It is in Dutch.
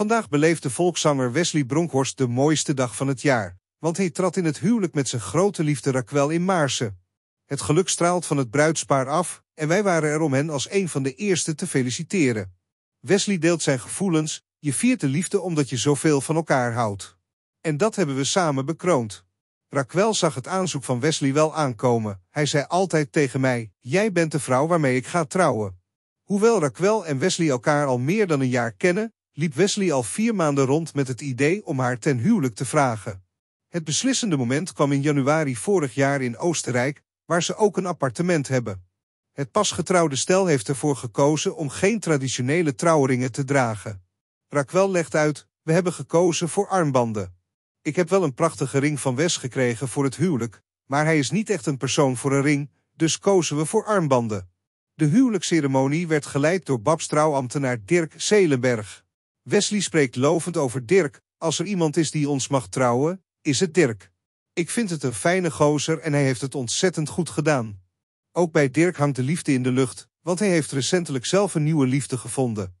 Vandaag beleefde volkszanger Wesley Bronkhorst de mooiste dag van het jaar, want hij trad in het huwelijk met zijn grote liefde Raquel in Maarsen. Het geluk straalt van het bruidspaar af en wij waren er om hen als een van de eerste te feliciteren. Wesley deelt zijn gevoelens, je viert de liefde omdat je zoveel van elkaar houdt. En dat hebben we samen bekroond. Raquel zag het aanzoek van Wesley wel aankomen. Hij zei altijd tegen mij, jij bent de vrouw waarmee ik ga trouwen. Hoewel Raquel en Wesley elkaar al meer dan een jaar kennen, liep Wesley al vier maanden rond met het idee om haar ten huwelijk te vragen. Het beslissende moment kwam in januari vorig jaar in Oostenrijk, waar ze ook een appartement hebben. Het pasgetrouwde stel heeft ervoor gekozen om geen traditionele trouwringen te dragen. Raquel legt uit, we hebben gekozen voor armbanden. Ik heb wel een prachtige ring van Wes gekregen voor het huwelijk, maar hij is niet echt een persoon voor een ring, dus kozen we voor armbanden. De huwelijksceremonie werd geleid door Babs trouwambtenaar Dirk Zelenberg. Wesley spreekt lovend over Dirk. Als er iemand is die ons mag trouwen, is het Dirk. Ik vind het een fijne gozer en hij heeft het ontzettend goed gedaan. Ook bij Dirk hangt de liefde in de lucht, want hij heeft recentelijk zelf een nieuwe liefde gevonden.